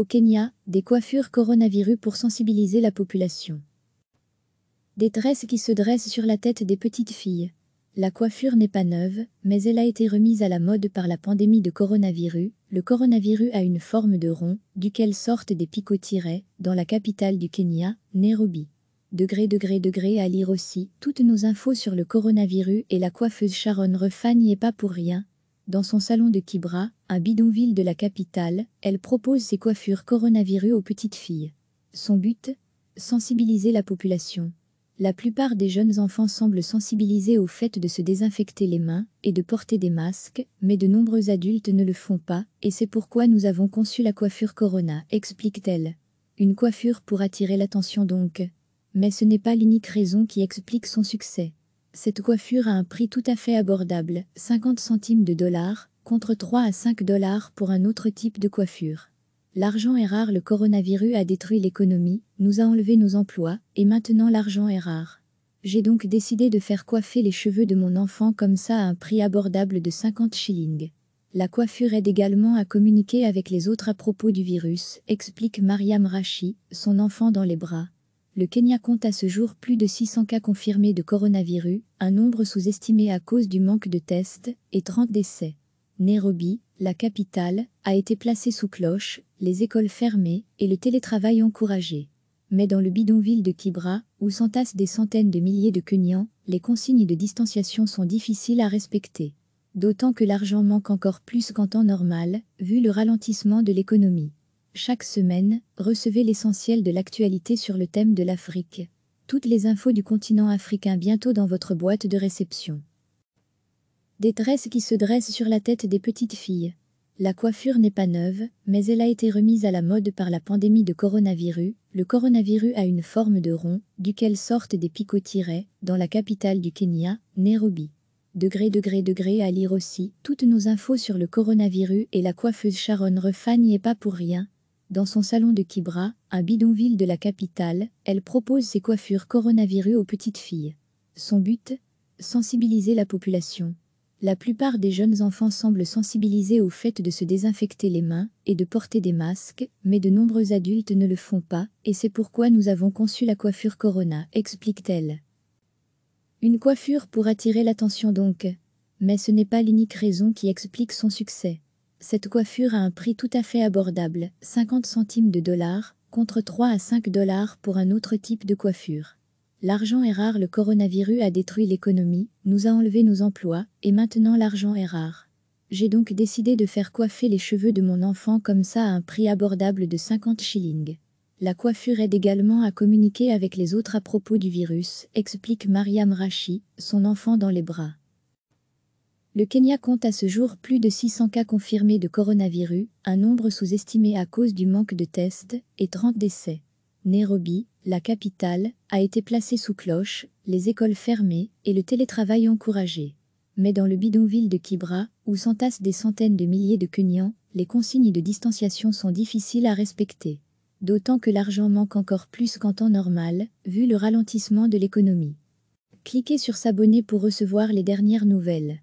Au Kenya, des coiffures coronavirus pour sensibiliser la population. Des tresses qui se dressent sur la tête des petites filles. La coiffure n'est pas neuve, mais elle a été remise à la mode par la pandémie de coronavirus. Le coronavirus a une forme de rond, duquel sortent des tirés, dans la capitale du Kenya, Nairobi. Degré, degré, degré à lire aussi. Toutes nos infos sur le coronavirus et la coiffeuse Sharon Refan n'y est pas pour rien. Dans son salon de Kibra, un bidonville de la capitale, elle propose ses coiffures coronavirus aux petites filles. Son but Sensibiliser la population. La plupart des jeunes enfants semblent sensibilisés au fait de se désinfecter les mains et de porter des masques, mais de nombreux adultes ne le font pas, et c'est pourquoi nous avons conçu la coiffure Corona, explique-t-elle. Une coiffure pour attirer l'attention donc. Mais ce n'est pas l'unique raison qui explique son succès. Cette coiffure a un prix tout à fait abordable, 50 centimes de dollars, contre 3 à 5 dollars pour un autre type de coiffure. L'argent est rare, le coronavirus a détruit l'économie, nous a enlevé nos emplois, et maintenant l'argent est rare. J'ai donc décidé de faire coiffer les cheveux de mon enfant comme ça à un prix abordable de 50 shillings. La coiffure aide également à communiquer avec les autres à propos du virus, explique Mariam Rachi, son enfant dans les bras le Kenya compte à ce jour plus de 600 cas confirmés de coronavirus, un nombre sous-estimé à cause du manque de tests, et 30 décès. Nairobi, la capitale, a été placée sous cloche, les écoles fermées et le télétravail encouragé. Mais dans le bidonville de Kibra, où s'entassent des centaines de milliers de Kenyans, les consignes de distanciation sont difficiles à respecter. D'autant que l'argent manque encore plus qu'en temps normal, vu le ralentissement de l'économie. Chaque semaine, recevez l'essentiel de l'actualité sur le thème de l'Afrique. Toutes les infos du continent africain bientôt dans votre boîte de réception. Des tresses qui se dressent sur la tête des petites filles. La coiffure n'est pas neuve, mais elle a été remise à la mode par la pandémie de coronavirus. Le coronavirus a une forme de rond, duquel sortent des tirés, dans la capitale du Kenya, Nairobi. Degré, degré, degré à lire aussi. Toutes nos infos sur le coronavirus et la coiffeuse Sharon refa n'y est pas pour rien. Dans son salon de Kibra, un bidonville de la capitale, elle propose ses coiffures coronavirus aux petites filles. Son but Sensibiliser la population. La plupart des jeunes enfants semblent sensibilisés au fait de se désinfecter les mains et de porter des masques, mais de nombreux adultes ne le font pas, et c'est pourquoi nous avons conçu la coiffure Corona, explique-t-elle. Une coiffure pour attirer l'attention donc. Mais ce n'est pas l'unique raison qui explique son succès. Cette coiffure a un prix tout à fait abordable, 50 centimes de dollars, contre 3 à 5 dollars pour un autre type de coiffure. L'argent est rare, le coronavirus a détruit l'économie, nous a enlevé nos emplois, et maintenant l'argent est rare. J'ai donc décidé de faire coiffer les cheveux de mon enfant comme ça à un prix abordable de 50 shillings. La coiffure aide également à communiquer avec les autres à propos du virus, explique Mariam Rachi, son enfant dans les bras. Le Kenya compte à ce jour plus de 600 cas confirmés de coronavirus, un nombre sous-estimé à cause du manque de tests, et 30 décès. Nairobi, la capitale, a été placée sous cloche, les écoles fermées et le télétravail encouragé. Mais dans le bidonville de Kibra, où s'entassent des centaines de milliers de Kenyans, les consignes de distanciation sont difficiles à respecter. D'autant que l'argent manque encore plus qu'en temps normal, vu le ralentissement de l'économie. Cliquez sur s'abonner pour recevoir les dernières nouvelles.